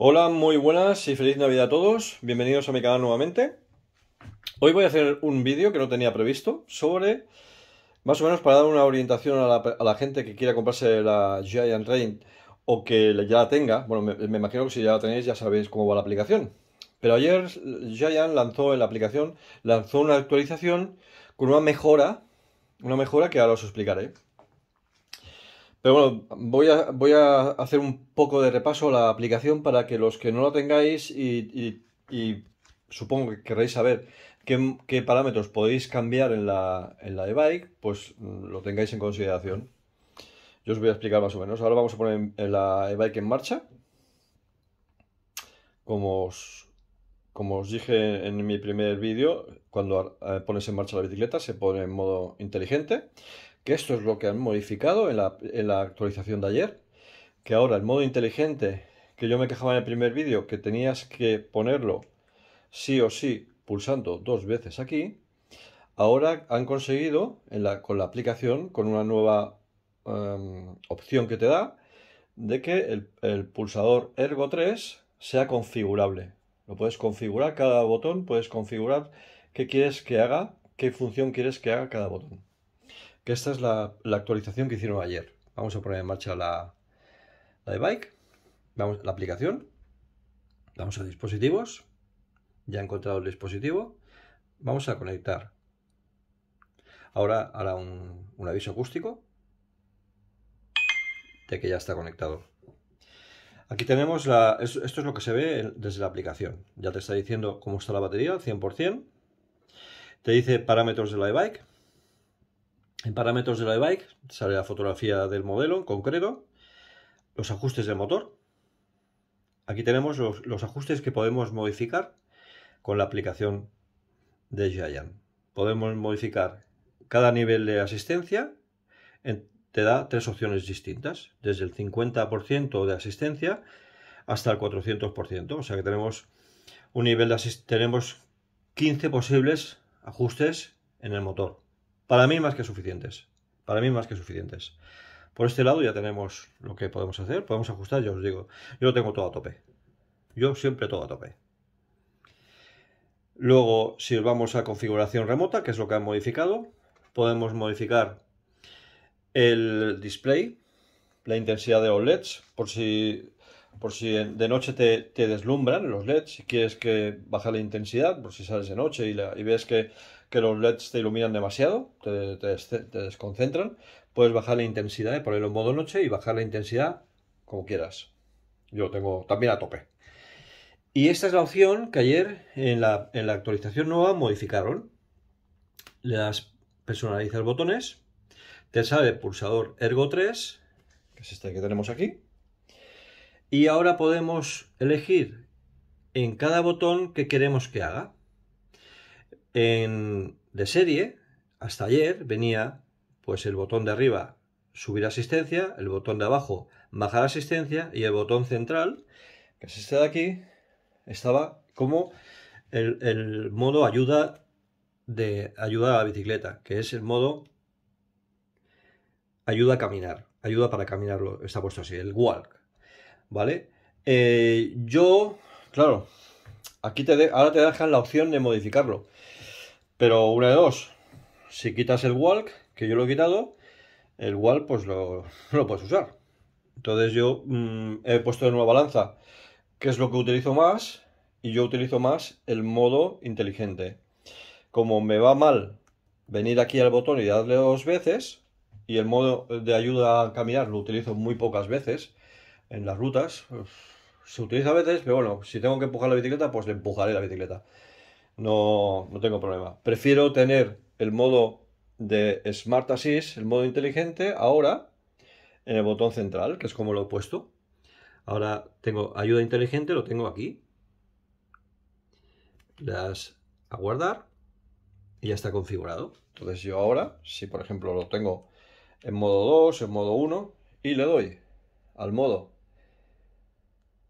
Hola, muy buenas y feliz Navidad a todos. Bienvenidos a mi canal nuevamente. Hoy voy a hacer un vídeo que no tenía previsto sobre, más o menos para dar una orientación a la, gente que quiera comprarse la Giant Rain o que ya la tenga. Bueno, me, imagino que si ya la tenéis ya sabéis cómo va la aplicación. Pero ayer eh, Giant lanzó en la aplicación, lanzó una actualización con una mejora, una mejora que ahora os explicaré bueno, voy a, hacer un poco de repaso a la aplicación para que los que no la tengáis y, supongo que querréis saber qué, parámetros podéis cambiar en la, e-bike, pues lo tengáis en consideración. Yo os voy a explicar más o menos. Ahora vamos a poner la e-bike en marcha. Como os, como os dije en mi primer vídeo, cuando eh, pones en marcha la bicicleta se pone en modo inteligente que esto es lo que han modificado en la, actualización de ayer, que ahora el modo inteligente, que yo me quejaba en el primer vídeo, que tenías que ponerlo sí o sí pulsando dos veces aquí, ahora han conseguido con la aplicación, con una nueva em, opción que te da, de que el, el, pulsador Ergo 3 sea configurable. Lo puedes configurar, cada botón puedes configurar qué quieres que haga, qué función quieres que haga cada botón esta es la, actualización que hicieron ayer. Vamos a poner en marcha la, la Bike, vamos, la aplicación, vamos a dispositivos, ya he encontrado el dispositivo, vamos a conectar. Ahora hará un, aviso acústico de que ya está conectado. Aquí tenemos Esto es lo que se ve desde la aplicación. Ya te está diciendo cómo está la batería, 100%. Te dice parámetros de la eBike bike en parámetros de la e-bike sale la fotografía del modelo en concreto, los ajustes del motor. Aquí tenemos los, ajustes que podemos modificar con la aplicación de Giant. Podemos modificar cada nivel de asistencia, te da tres opciones distintas, desde el 50% de asistencia hasta el 400%. O sea que tenemos un nivel de tenemos 15 posibles ajustes en el motor. Para mí más que suficientes. Para mí más que suficientes. Por este lado ya tenemos lo que podemos hacer. Podemos ajustar, ya os digo. Yo lo tengo todo a tope. Yo siempre todo a tope. Luego, si vamos a configuración remota, que es lo que han modificado, podemos modificar el display, la intensidad de los LEDs, por si, por si de noche te, deslumbran los LEDs, si quieres que baje la intensidad, por si sales de noche y, y ves que que los LEDs te iluminan demasiado, te, desconcentran, puedes bajar la intensidad, ¿eh? ponerlo en modo noche y bajar la intensidad como quieras. Yo tengo también a tope. Y esta es la opción que ayer en la, en la actualización nueva modificaron. Le das personalizar botones, te sale pulsador Ergo 3, que es este que tenemos aquí, y ahora podemos elegir en cada botón que queremos que haga de serie, hasta ayer venía pues el botón de arriba subir asistencia, el botón de abajo bajar asistencia y el botón central, que es este de aquí, estaba como el, modo ayuda de ayuda a la bicicleta, que es el modo ayuda a caminar, ayuda para caminarlo, está puesto así, el walk, ¿vale? Eh, yo, claro, aquí te ahora te dejan la opción de modificarlo. Pero una de dos, si quitas el walk, que yo lo he quitado, el walk pues lo, puedes usar. Entonces yo mm, he puesto en una balanza que es lo que utilizo más y yo utilizo más el modo inteligente. Como me va mal venir aquí al botón y darle dos veces y el modo de ayuda a caminar lo utilizo muy pocas veces en las rutas. Se utiliza a veces, pero bueno, si tengo que empujar la bicicleta, pues le empujaré la bicicleta no, no tengo problema. Prefiero tener el modo de Smart Assist, el modo inteligente, ahora en el botón central, que es como lo he puesto. Ahora tengo ayuda inteligente, lo tengo aquí. Las das a guardar y ya está configurado. Entonces yo ahora, si por ejemplo lo tengo en modo 2, en modo 1, y le doy al modo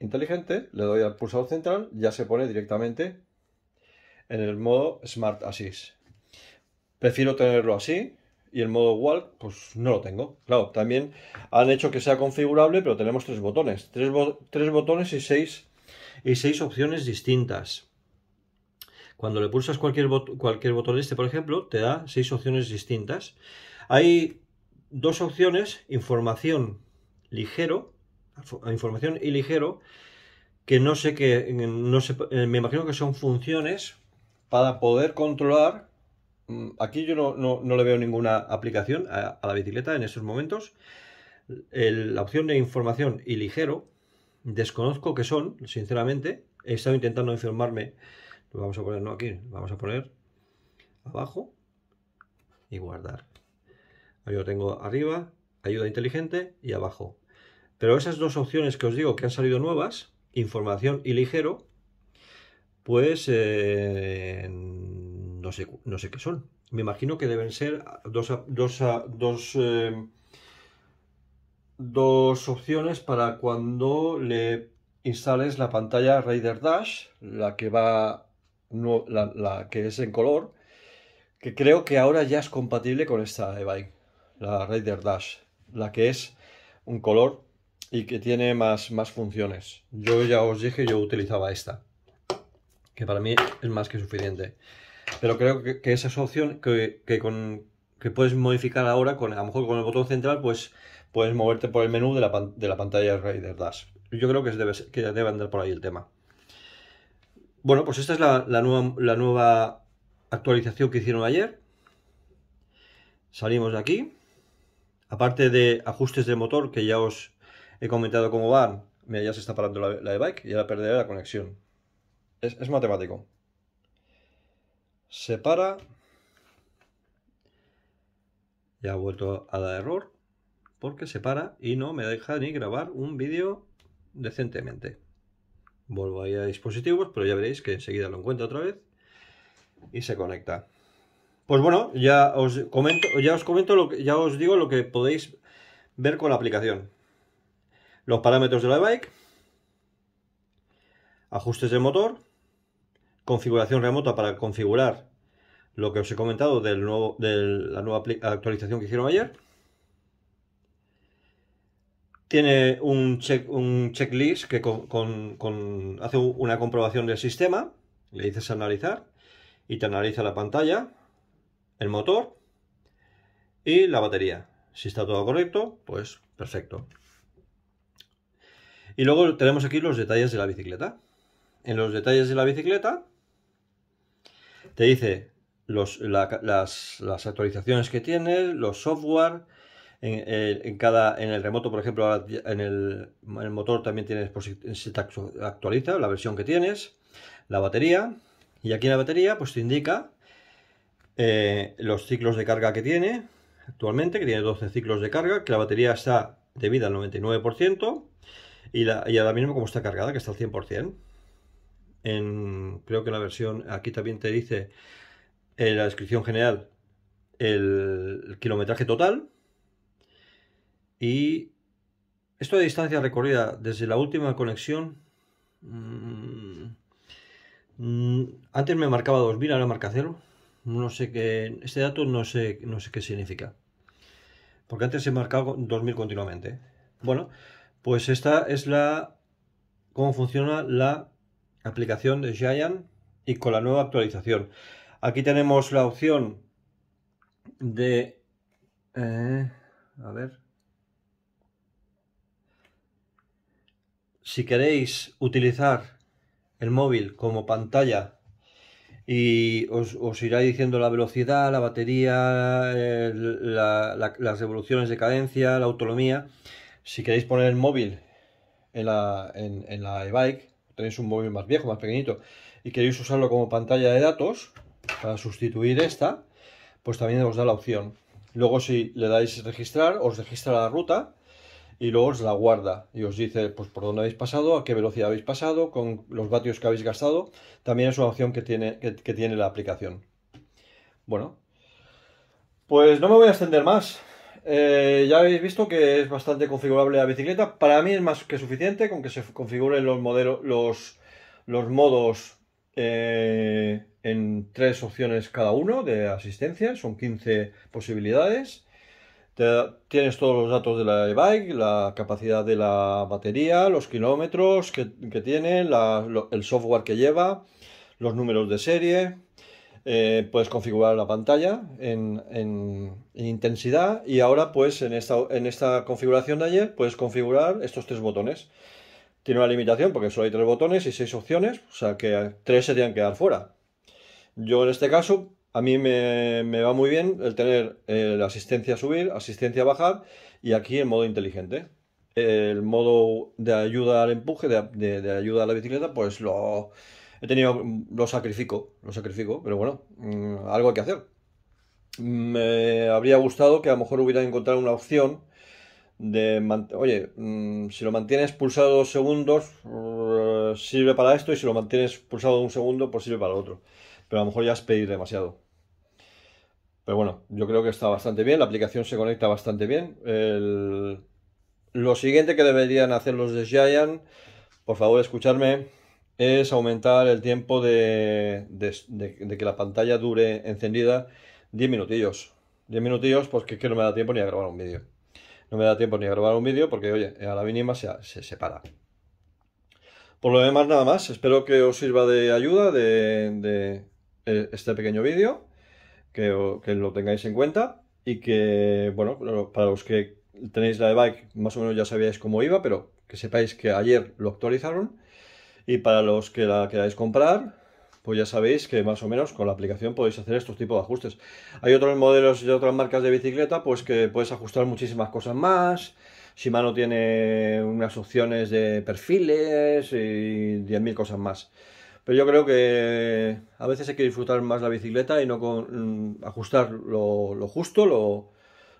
inteligente, le doy al pulsador central, ya se pone directamente en el modo Smart Assist. Prefiero tenerlo así y el modo Walk, pues no lo tengo. Claro, también han hecho que sea configurable, pero tenemos tres botones. Tres, botones y seis, y seis opciones distintas. Cuando le pulsas cualquier, cualquier botón este, por ejemplo, te da seis opciones distintas. Hay dos opciones, información ligero, información y ligero, que no sé qué, no sé, me imagino que son funciones para poder controlar. Mm, aquí yo no, le veo ninguna aplicación a, la bicicleta en estos momentos. la opción de información y ligero, desconozco que son, sinceramente. He estado intentando informarme. Lo vamos a poner, aquí, vamos a poner abajo y guardar. Ahí lo tengo arriba, ayuda inteligente y abajo. Pero esas dos opciones que os digo que han salido nuevas, información y ligero, pues eh, no, sé, no sé qué son. Me imagino que deben ser dos, dos, eh, dos opciones para cuando le instales la pantalla Raider Dash, la que va la, que es en color, que creo que ahora ya es compatible con esta e la Raider Dash, la que es un color y que tiene más, más funciones. Yo ya os dije, yo utilizaba esta que para mí es más que suficiente. Pero creo que, esa es opción que, que, puedes modificar ahora, con, a lo mejor con el botón central, pues puedes moverte por el menú de la, pantalla de la pantalla Raider Dash. Yo creo que, debe, que debe andar por ahí el tema. Bueno, pues esta es la, nueva, la nueva actualización que hicieron ayer. Salimos de aquí. Aparte de ajustes de motor, que ya os he comentado cómo van, mira, ya se está parando la, e-bike y ahora perderé la conexión. Es, matemático. Separa. Ya ha vuelto a dar error. Porque para y no me deja ni grabar un vídeo decentemente. Vuelvo a a dispositivos, pero ya veréis que enseguida lo encuentro otra vez. Y se conecta. Pues bueno, ya os comento, ya os comento lo que, ya os digo lo que podéis ver con la aplicación. Los parámetros de la bike, ajustes de motor, configuración remota para configurar lo que os he comentado de la nueva actualización que hicieron ayer. Tiene un, check, un checklist que hace una comprobación del sistema, le dices analizar y te analiza la pantalla, el motor y la batería. Si está todo correcto, pues perfecto. Y luego tenemos aquí los detalles de la bicicleta. En los detalles de la bicicleta te dice las, actualizaciones que tiene, los software. En, eh, cada, en el remoto, por ejemplo, en, el, motor también tienes, se pues, actualiza la versión que tienes, la batería, y aquí en la batería pues te indica eh, los ciclos de carga que tiene actualmente, que tiene 12 ciclos de carga, que la batería está debida al 99% y, y ahora mismo como está cargada, que está al 100% creo que en la versión, aquí también te dice en la descripción general el, kilometraje total y esto de distancia recorrida desde la última conexión mm, antes me marcaba 2000 ahora marca 0 no sé qué este dato no sé no sé qué significa porque antes se marcaba 2000 continuamente bueno pues esta es la cómo funciona la aplicación de Giant y con la nueva actualización. Aquí tenemos la opción de... Eh, a ver. Si queréis utilizar el móvil como pantalla y os, irá diciendo la velocidad, la batería, las revoluciones de cadencia, la autonomía. Si queréis poner el móvil en la, en la bike tenéis un móvil más viejo, más pequeñito, y queréis usarlo como pantalla de datos para sustituir esta, pues también os da la opción. Luego si le dais registrar, os registra la ruta y luego os la guarda y os dice pues por dónde habéis pasado, a qué velocidad habéis pasado, con los vatios que habéis gastado. También es una opción que tiene, que tiene la aplicación. Bueno, pues no me voy a extender más. Eh, ya habéis visto que es bastante configurable la bicicleta. Para mí es más que suficiente con que se configuren los modelos, los, modos eh, en tres opciones cada uno de asistencia. Son 15 posibilidades. tienes todos los datos de la e-bike, la capacidad de la batería, los kilómetros que, tiene, el software que lleva, los números de serie, eh, puedes configurar la pantalla en, intensidad y ahora pues en esta, configuración de ayer puedes configurar estos tres botones. Tiene una limitación porque solo hay tres botones y seis opciones, o sea que tres se tienen que dar fuera. Yo en este caso, a mí me, va muy bien el tener eh, la asistencia a subir, asistencia a bajar y aquí el modo inteligente el modo de ayuda al empuje, de, ayuda a la bicicleta, pues lo, He tenido, mm, lo sacrifico, lo sacrifico, pero bueno, mm, algo hay que hacer. Mm, me habría gustado que a lo mejor hubiera encontrado una opción de, oye, si lo mantienes pulsado dos segundos, eh, sirve para esto, y si lo mantienes pulsado un segundo, pues sirve para lo otro. Pero a lo mejor ya es pedir demasiado. Pero bueno, yo creo que está bastante bien, la aplicación se conecta bastante bien. Lo siguiente que deberían hacer los de Giant, por favor, escucharme es aumentar el tiempo de, que la pantalla dure encendida 10 minutillos. 10 minutillos porque es que no me da tiempo ni a grabar un vídeo. No me da tiempo ni a grabar un vídeo porque, oye, a la mínima se, se separa. Por lo demás, nada más. Espero que os sirva de ayuda de, eh, este pequeño vídeo. Que, lo tengáis en cuenta. Y que, bueno, para los que tenéis la de bike más o menos ya sabíais cómo iba, pero que sepáis que ayer lo actualizaron y para los que la queráis comprar, pues ya sabéis que más o menos con la aplicación podéis hacer estos tipos de ajustes. Hay otros modelos y otras marcas de bicicleta, pues que puedes ajustar muchísimas cosas más. Shimano tiene unas opciones de perfiles y 10.000 cosas más. Pero yo creo que a veces hay que disfrutar más la bicicleta y no con, mm, ajustar lo, lo justo, lo,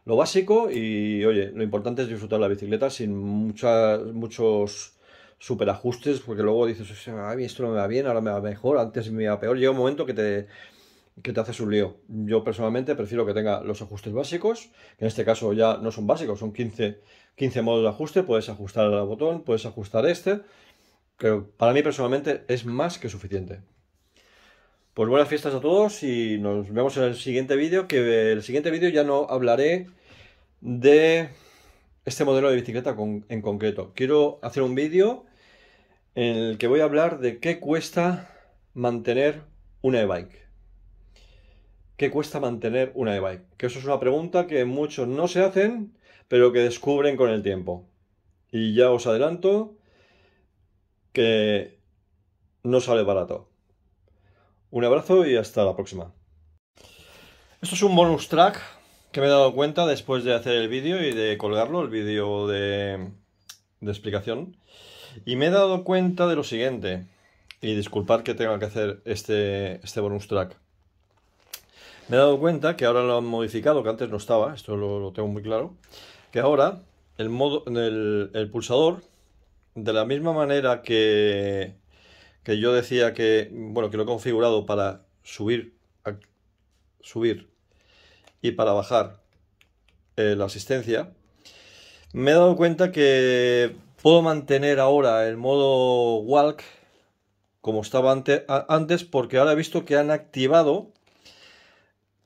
lo, básico. Y oye, lo importante es disfrutar la bicicleta sin muchas, muchos super ajustes, porque luego dices, esto no me va bien, ahora me va mejor, antes me va peor. Llega un momento que te, que te haces un lío. Yo personalmente prefiero que tenga los ajustes básicos, que en este caso ya no son básicos, son 15, 15 modos de ajuste, puedes ajustar el botón, puedes ajustar este, que para mí personalmente es más que suficiente. Pues buenas fiestas a todos y nos vemos en el siguiente vídeo, que el siguiente vídeo ya no hablaré de este modelo de bicicleta en concreto. Quiero hacer un vídeo en el que voy a hablar de qué cuesta mantener una e-bike. ¿Qué cuesta mantener una e-bike? Que eso es una pregunta que muchos no se hacen, pero que descubren con el tiempo. Y ya os adelanto que no sale barato. Un abrazo y hasta la próxima. Esto es un bonus track que me he dado cuenta después de hacer el vídeo y de colgarlo, el vídeo de explicación. Y me he dado cuenta de lo siguiente, y disculpad que tenga que hacer este, este, bonus track. Me he dado cuenta que ahora lo han modificado, que antes no estaba, esto lo, tengo muy claro, que ahora el, modo, el, pulsador, de la misma manera que, que yo decía que, bueno, que lo he configurado para subir, subir y para bajar eh, la asistencia, me he dado cuenta que Puedo mantener ahora el modo walk como estaba antes porque ahora he visto que han activado,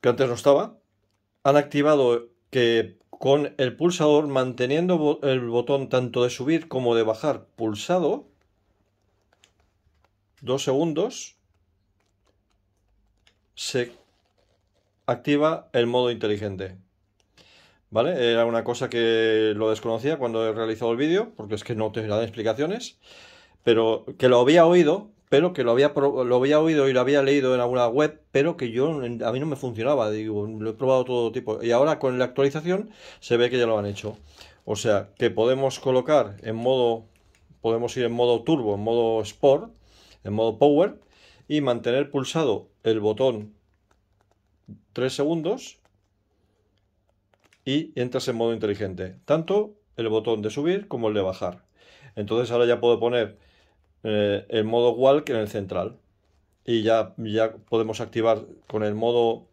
que antes no estaba, han activado que con el pulsador manteniendo el botón tanto de subir como de bajar pulsado, dos segundos, se activa el modo inteligente. ¿Vale? Era una cosa que lo desconocía cuando he realizado el vídeo, porque es que no te dan explicaciones, pero que lo había oído, pero que lo había, lo había oído y lo había leído en alguna web, pero que yo a mí no me funcionaba, digo, lo he probado todo tipo. Y ahora con la actualización se ve que ya lo han hecho. O sea, que podemos colocar en modo, podemos ir en modo turbo, en modo sport, en modo power, y mantener pulsado el botón 3 segundos y entras en modo inteligente, tanto el botón de subir como el de bajar. Entonces ahora ya puedo poner eh, el modo walk en el central y ya, ya podemos activar con el modo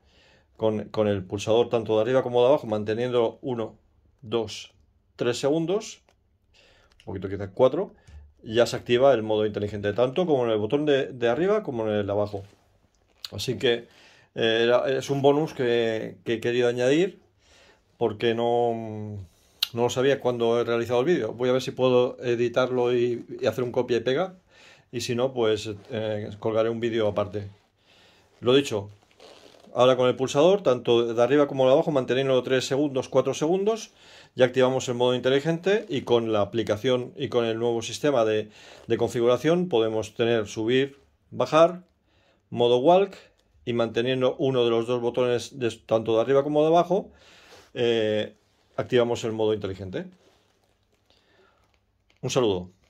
con, el pulsador tanto de arriba como de abajo, manteniendo 1, 2, 3 segundos, un poquito quizás 4, ya se activa el modo inteligente, tanto como en el botón de, arriba como en el de abajo. Así que eh, es un bonus que he querido añadir porque no, lo sabía cuando he realizado el vídeo. Voy a ver si puedo editarlo y, hacer un copia y pega. Y si no, pues eh, colgaré un vídeo aparte. Lo dicho, ahora con el pulsador, tanto de arriba como de abajo, manteniendo 3 segundos, 4 segundos, ya activamos el modo inteligente y con la aplicación y con el nuevo sistema de, configuración podemos tener subir, bajar, modo walk y manteniendo uno de los dos botones tanto de arriba como de abajo, eh, activamos el modo inteligente. Un saludo.